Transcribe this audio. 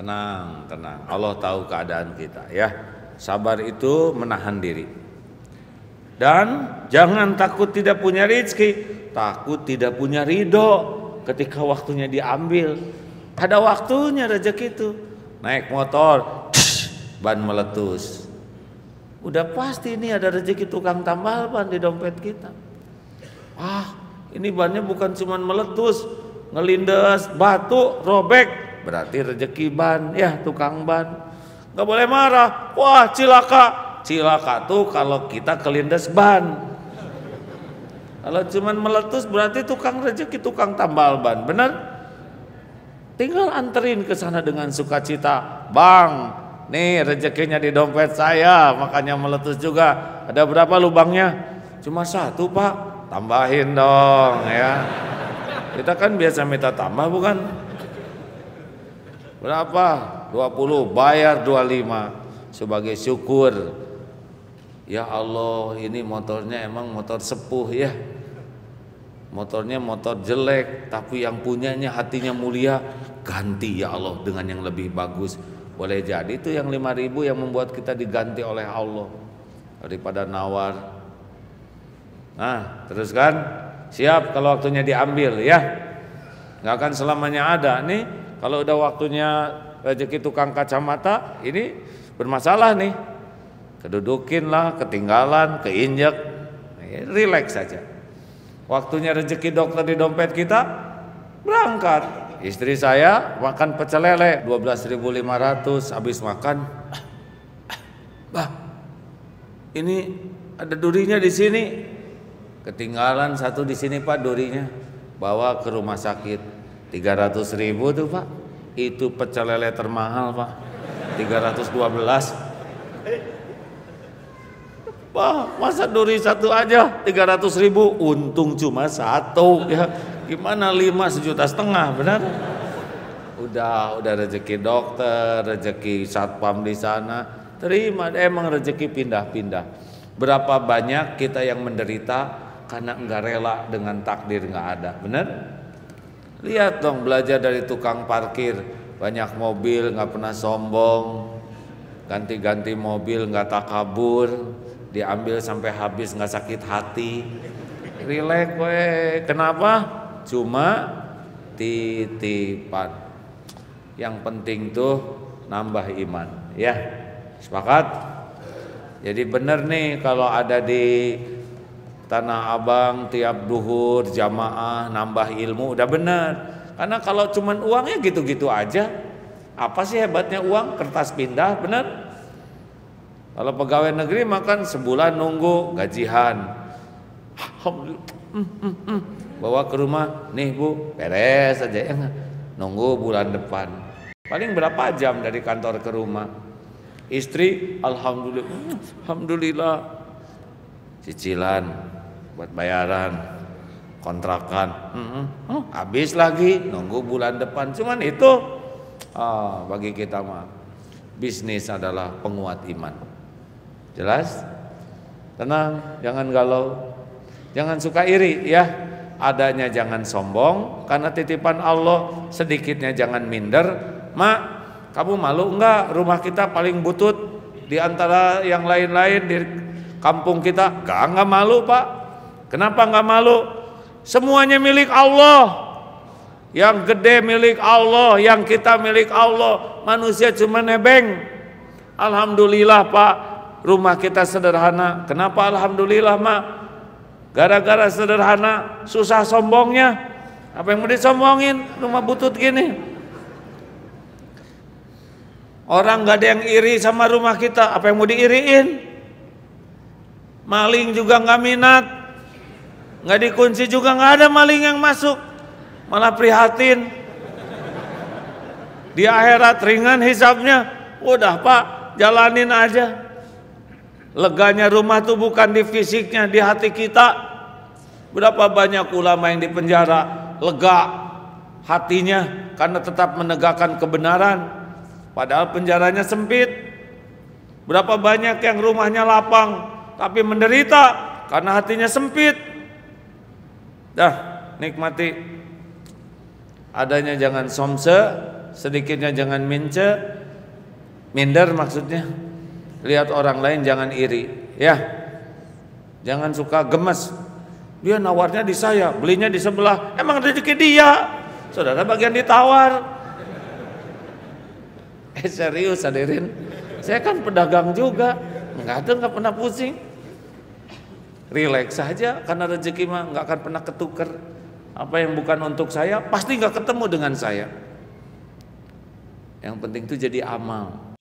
Tenang, tenang. Allah tahu keadaan kita ya. Sabar itu menahan diri. Dan jangan takut tidak punya rezeki, takut tidak punya ridho ketika waktunya diambil. Ada waktunya rezeki itu. Naik motor, ban meletus. Udah pasti ini ada rezeki tukang tambal ban di dompet kita. Ah, ini bannya bukan cuma meletus, ngelindes, batu, robek, berarti rejeki ban ya tukang ban nggak boleh marah wah cilaka cilaka tuh kalau kita kelindes ban kalau cuman meletus berarti tukang rejeki tukang tambal ban benar tinggal anterin ke sana dengan sukacita bang nih rezekinya di dompet saya makanya meletus juga ada berapa lubangnya cuma satu pak tambahin dong ya kita kan biasa minta tambah bukan Berapa? 20, bayar 25 sebagai syukur. Ya Allah, ini motornya emang motor sepuh ya. Motornya motor jelek, tapi yang punyanya hatinya mulia, ganti ya Allah dengan yang lebih bagus. Boleh jadi itu yang 5000 yang membuat kita diganti oleh Allah daripada nawar. Nah, teruskan. Siap kalau waktunya diambil ya. Nggak akan selamanya ada nih kalau udah waktunya rezeki tukang kacamata, ini bermasalah nih. Kedudukin lah, ketinggalan, keinjak, Relax saja. Waktunya rezeki dokter di dompet kita, berangkat. Istri saya makan pecel lele 12.500 habis makan. Bah, ini ada durinya di sini. Ketinggalan satu di sini Pak durinya. Bawa ke rumah sakit 300 ribu tuh pak itu pecel lele termahal pak 312 Wah, masa duri satu aja 300 ribu, untung cuma satu ya. Gimana lima sejuta setengah, benar? Udah, udah rezeki dokter, rezeki satpam di sana, terima. Emang rezeki pindah-pindah. Berapa banyak kita yang menderita karena enggak rela dengan takdir enggak ada, benar? Lihat dong belajar dari tukang parkir Banyak mobil nggak pernah sombong Ganti-ganti mobil nggak kabur Diambil sampai habis nggak sakit hati Relax we Kenapa? Cuma titipan Yang penting tuh nambah iman Ya sepakat? Jadi benar nih kalau ada di Tanah Abang tiap duhur jamaah nambah ilmu udah benar Karena kalau cuman uangnya gitu-gitu aja, apa sih hebatnya uang? Kertas pindah, benar Kalau pegawai negeri makan sebulan nunggu gajihan. Bawa ke rumah, nih bu, beres aja ya. Nunggu bulan depan. Paling berapa jam dari kantor ke rumah? Istri, alhamdulillah, alhamdulillah. Cicilan, buat bayaran kontrakan oh, habis lagi nunggu bulan depan cuman itu oh, bagi kita mah bisnis adalah penguat iman jelas tenang jangan galau jangan suka iri ya adanya jangan sombong karena titipan Allah sedikitnya jangan minder mak kamu malu enggak rumah kita paling butut di antara yang lain-lain di kampung kita enggak enggak malu pak Kenapa nggak malu? Semuanya milik Allah. Yang gede milik Allah, yang kita milik Allah. Manusia cuma nebeng. Alhamdulillah Pak, rumah kita sederhana. Kenapa alhamdulillah, Mak? Gara-gara sederhana, susah sombongnya. Apa yang mau disombongin? Rumah butut gini. Orang gak ada yang iri sama rumah kita. Apa yang mau diiriin? Maling juga gak minat nggak dikunci juga nggak ada maling yang masuk malah prihatin di akhirat ringan hisapnya udah pak jalanin aja leganya rumah tuh bukan di fisiknya di hati kita berapa banyak ulama yang di penjara lega hatinya karena tetap menegakkan kebenaran padahal penjaranya sempit berapa banyak yang rumahnya lapang tapi menderita karena hatinya sempit Dah, nikmati. Adanya jangan somse, sedikitnya jangan mince. Minder maksudnya. Lihat orang lain jangan iri, ya. Jangan suka gemes. Dia nawarnya di saya, belinya di sebelah. Emang rezeki dia. Saudara bagian ditawar. Eh serius hadirin. Saya kan pedagang juga. Enggak ada enggak pernah pusing relax saja karena rezeki mah nggak akan pernah ketuker apa yang bukan untuk saya pasti nggak ketemu dengan saya yang penting itu jadi amal